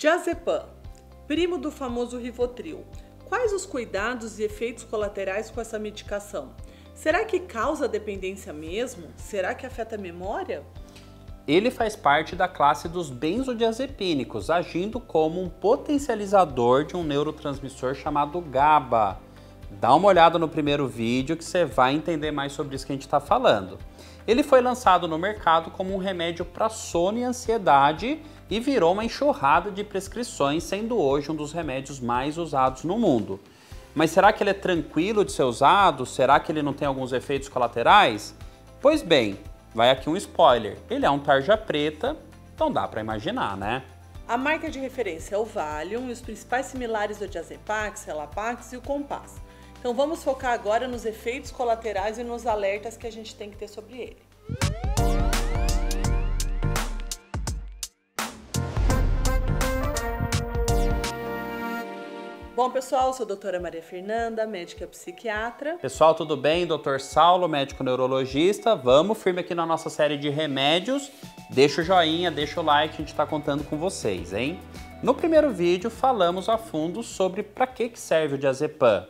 Diazepam, primo do famoso Rivotril. Quais os cuidados e efeitos colaterais com essa medicação? Será que causa dependência mesmo? Será que afeta a memória? Ele faz parte da classe dos benzodiazepínicos, agindo como um potencializador de um neurotransmissor chamado GABA Dá uma olhada no primeiro vídeo que você vai entender mais sobre isso que a gente está falando. Ele foi lançado no mercado como um remédio para sono e ansiedade e virou uma enxurrada de prescrições, sendo hoje um dos remédios mais usados no mundo. Mas será que ele é tranquilo de ser usado? Será que ele não tem alguns efeitos colaterais? Pois bem, vai aqui um spoiler. Ele é um tarja preta, então dá para imaginar, né? A marca de referência é o Valium e os principais similares do Diazepax, Relapax e o Compass. Então vamos focar agora nos efeitos colaterais e nos alertas que a gente tem que ter sobre ele. Bom, pessoal, eu sou a doutora Maria Fernanda, médica psiquiatra. Pessoal, tudo bem? Doutor Saulo, médico neurologista. Vamos firme aqui na nossa série de remédios. Deixa o joinha, deixa o like, a gente está contando com vocês, hein? No primeiro vídeo, falamos a fundo sobre para que, que serve o diazepam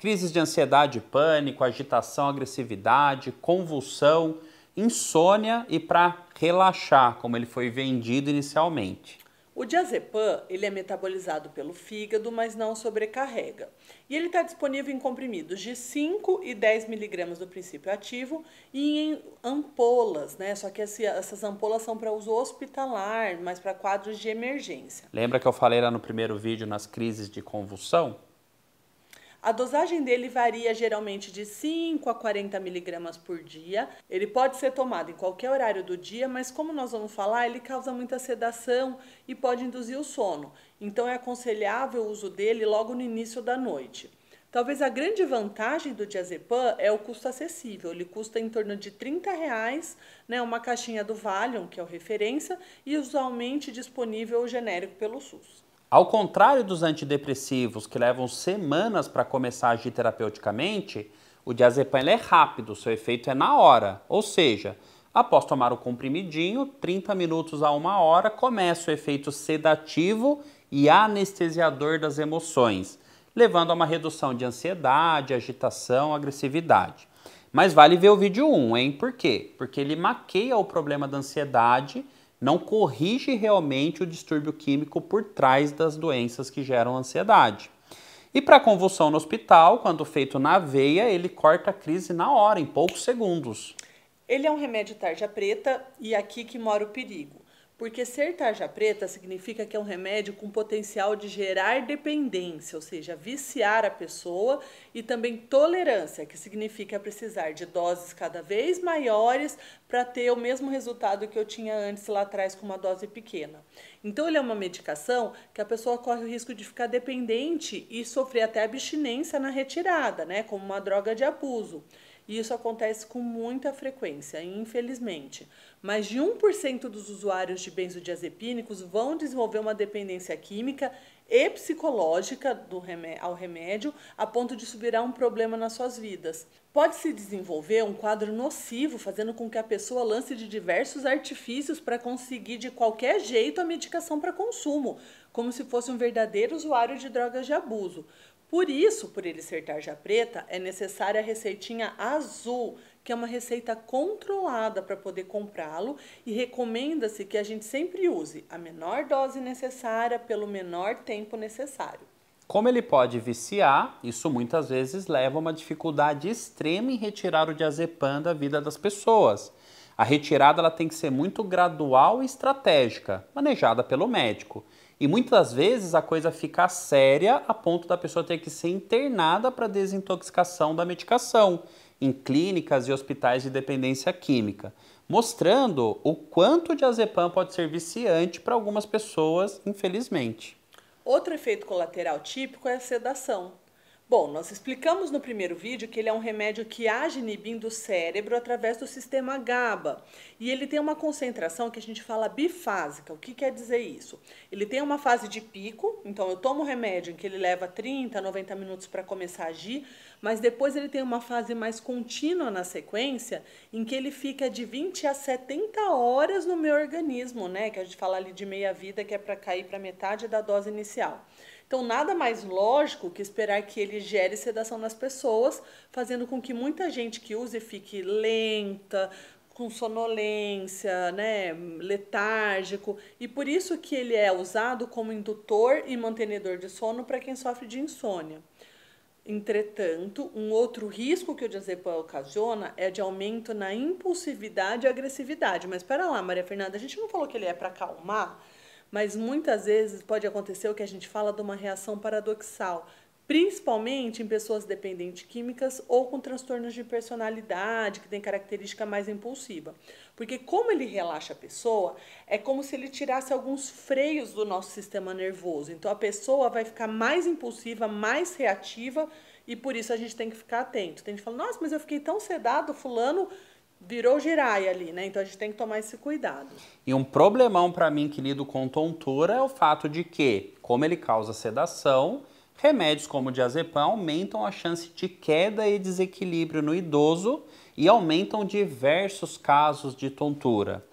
crises de ansiedade, pânico, agitação, agressividade, convulsão, insônia e para relaxar, como ele foi vendido inicialmente. O diazepam ele é metabolizado pelo fígado, mas não sobrecarrega. E ele está disponível em comprimidos de 5 e 10 miligramas do princípio ativo e em ampolas, né? Só que esse, essas ampolas são para uso hospitalar, mas para quadros de emergência. Lembra que eu falei lá no primeiro vídeo nas crises de convulsão? A dosagem dele varia geralmente de 5 a 40 miligramas por dia. Ele pode ser tomado em qualquer horário do dia, mas como nós vamos falar, ele causa muita sedação e pode induzir o sono. Então é aconselhável o uso dele logo no início da noite. Talvez a grande vantagem do diazepam é o custo acessível. Ele custa em torno de 30 reais, né, uma caixinha do Valium, que é o referência, e usualmente disponível o genérico pelo SUS. Ao contrário dos antidepressivos que levam semanas para começar a agir terapeuticamente, o diazepam é rápido, seu efeito é na hora. Ou seja, após tomar o comprimidinho, 30 minutos a uma hora, começa o efeito sedativo e anestesiador das emoções, levando a uma redução de ansiedade, agitação, agressividade. Mas vale ver o vídeo 1, hein? Por quê? Porque ele maqueia o problema da ansiedade não corrige realmente o distúrbio químico por trás das doenças que geram ansiedade. E para convulsão no hospital, quando feito na veia, ele corta a crise na hora, em poucos segundos. Ele é um remédio tarja preta e é aqui que mora o perigo. Porque ser tarja preta significa que é um remédio com potencial de gerar dependência, ou seja, viciar a pessoa, e também tolerância, que significa precisar de doses cada vez maiores para ter o mesmo resultado que eu tinha antes lá atrás com uma dose pequena. Então, ele é uma medicação que a pessoa corre o risco de ficar dependente e sofrer até abstinência na retirada, né, como uma droga de abuso. E isso acontece com muita frequência, infelizmente. Mais de 1% dos usuários de benzodiazepínicos vão desenvolver uma dependência química e psicológica do ao remédio a ponto de a um problema nas suas vidas. Pode se desenvolver um quadro nocivo, fazendo com que a pessoa lance de diversos artifícios para conseguir de qualquer jeito a medicação para consumo, como se fosse um verdadeiro usuário de drogas de abuso. Por isso, por ele ser tarja preta, é necessária a receitinha azul, que é uma receita controlada para poder comprá-lo e recomenda-se que a gente sempre use a menor dose necessária pelo menor tempo necessário. Como ele pode viciar, isso muitas vezes leva a uma dificuldade extrema em retirar o diazepam da vida das pessoas. A retirada ela tem que ser muito gradual e estratégica, manejada pelo médico. E muitas vezes a coisa fica séria a ponto da pessoa ter que ser internada para desintoxicação da medicação em clínicas e hospitais de dependência química, mostrando o quanto o diazepam pode ser viciante para algumas pessoas, infelizmente. Outro efeito colateral típico é a sedação. Bom, nós explicamos no primeiro vídeo que ele é um remédio que age inibindo o cérebro através do sistema GABA. E ele tem uma concentração que a gente fala bifásica. O que quer dizer isso? Ele tem uma fase de pico, então eu tomo o remédio em que ele leva 30, 90 minutos para começar a agir, mas depois ele tem uma fase mais contínua na sequência, em que ele fica de 20 a 70 horas no meu organismo, né? Que a gente fala ali de meia vida, que é para cair para metade da dose inicial. Então, nada mais lógico que esperar que ele gere sedação nas pessoas, fazendo com que muita gente que use fique lenta, com sonolência, né, letárgico, e por isso que ele é usado como indutor e mantenedor de sono para quem sofre de insônia. Entretanto, um outro risco que o diazepam ocasiona é de aumento na impulsividade e agressividade. Mas espera lá, Maria Fernanda, a gente não falou que ele é para acalmar? mas muitas vezes pode acontecer o que a gente fala de uma reação paradoxal, principalmente em pessoas dependentes químicas ou com transtornos de personalidade, que tem característica mais impulsiva. Porque como ele relaxa a pessoa, é como se ele tirasse alguns freios do nosso sistema nervoso. Então a pessoa vai ficar mais impulsiva, mais reativa, e por isso a gente tem que ficar atento. Tem gente que fala, nossa, mas eu fiquei tão sedado, fulano virou girai ali, né? Então a gente tem que tomar esse cuidado. E um problemão para mim que lido com tontura é o fato de que, como ele causa sedação, remédios como o diazepam aumentam a chance de queda e desequilíbrio no idoso e aumentam diversos casos de tontura.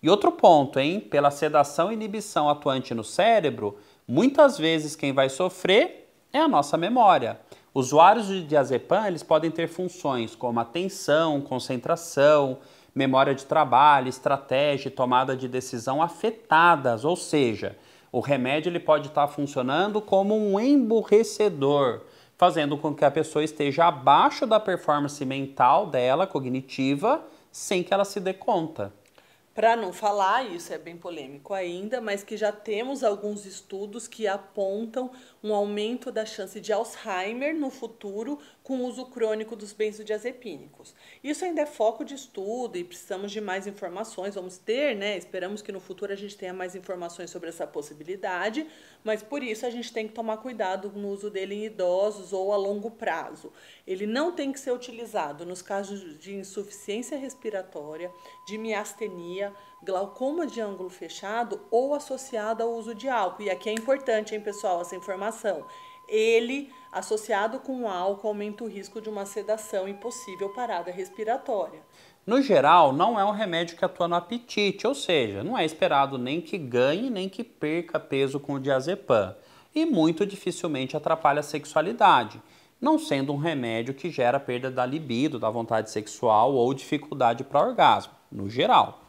E outro ponto, hein? Pela sedação e inibição atuante no cérebro, muitas vezes quem vai sofrer é a nossa memória. Usuários de diazepam eles podem ter funções como atenção, concentração, memória de trabalho, estratégia e tomada de decisão afetadas, ou seja, o remédio ele pode estar funcionando como um emburrecedor, fazendo com que a pessoa esteja abaixo da performance mental dela, cognitiva, sem que ela se dê conta para não falar, isso é bem polêmico ainda, mas que já temos alguns estudos que apontam um aumento da chance de Alzheimer no futuro com o uso crônico dos benzodiazepínicos. Isso ainda é foco de estudo e precisamos de mais informações, vamos ter, né? Esperamos que no futuro a gente tenha mais informações sobre essa possibilidade, mas por isso a gente tem que tomar cuidado no uso dele em idosos ou a longo prazo. Ele não tem que ser utilizado nos casos de insuficiência respiratória, de miastenia, glaucoma de ângulo fechado ou associada ao uso de álcool. E aqui é importante, hein, pessoal, essa informação. Ele, associado com álcool, aumenta o risco de uma sedação e possível parada respiratória. No geral, não é um remédio que atua no apetite, ou seja, não é esperado nem que ganhe nem que perca peso com o diazepam e muito dificilmente atrapalha a sexualidade, não sendo um remédio que gera perda da libido, da vontade sexual ou dificuldade para orgasmo, no geral.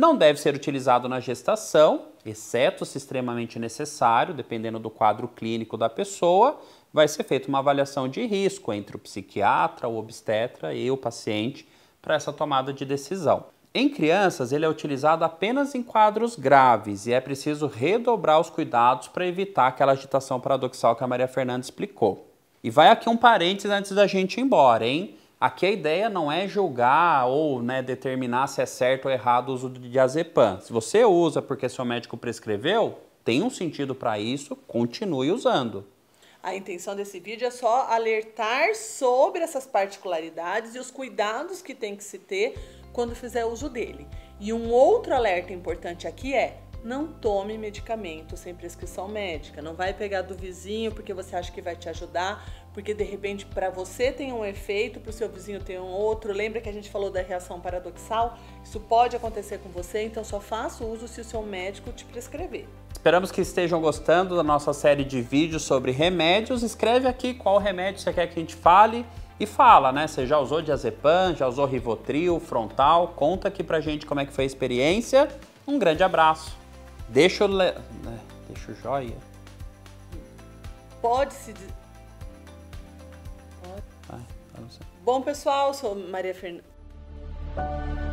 Não deve ser utilizado na gestação, exceto se extremamente necessário, dependendo do quadro clínico da pessoa. Vai ser feita uma avaliação de risco entre o psiquiatra, o obstetra e o paciente para essa tomada de decisão. Em crianças, ele é utilizado apenas em quadros graves e é preciso redobrar os cuidados para evitar aquela agitação paradoxal que a Maria Fernanda explicou. E vai aqui um parênteses antes da gente ir embora, hein? Aqui a ideia não é julgar ou né, determinar se é certo ou errado o uso de diazepam. Se você usa porque seu médico prescreveu, tem um sentido para isso, continue usando. A intenção desse vídeo é só alertar sobre essas particularidades e os cuidados que tem que se ter quando fizer uso dele. E um outro alerta importante aqui é: não tome medicamento sem prescrição médica. Não vai pegar do vizinho porque você acha que vai te ajudar porque de repente para você tem um efeito, para o seu vizinho tem um outro. Lembra que a gente falou da reação paradoxal? Isso pode acontecer com você, então só faça uso se o seu médico te prescrever. Esperamos que estejam gostando da nossa série de vídeos sobre remédios. Escreve aqui qual remédio você quer que a gente fale e fala, né? Você já usou diazepam, já usou Rivotril, Frontal? Conta aqui pra gente como é que foi a experiência. Um grande abraço. Deixa o le... Né? deixa o joia. Pode se Bom, pessoal, sou Maria Fernanda.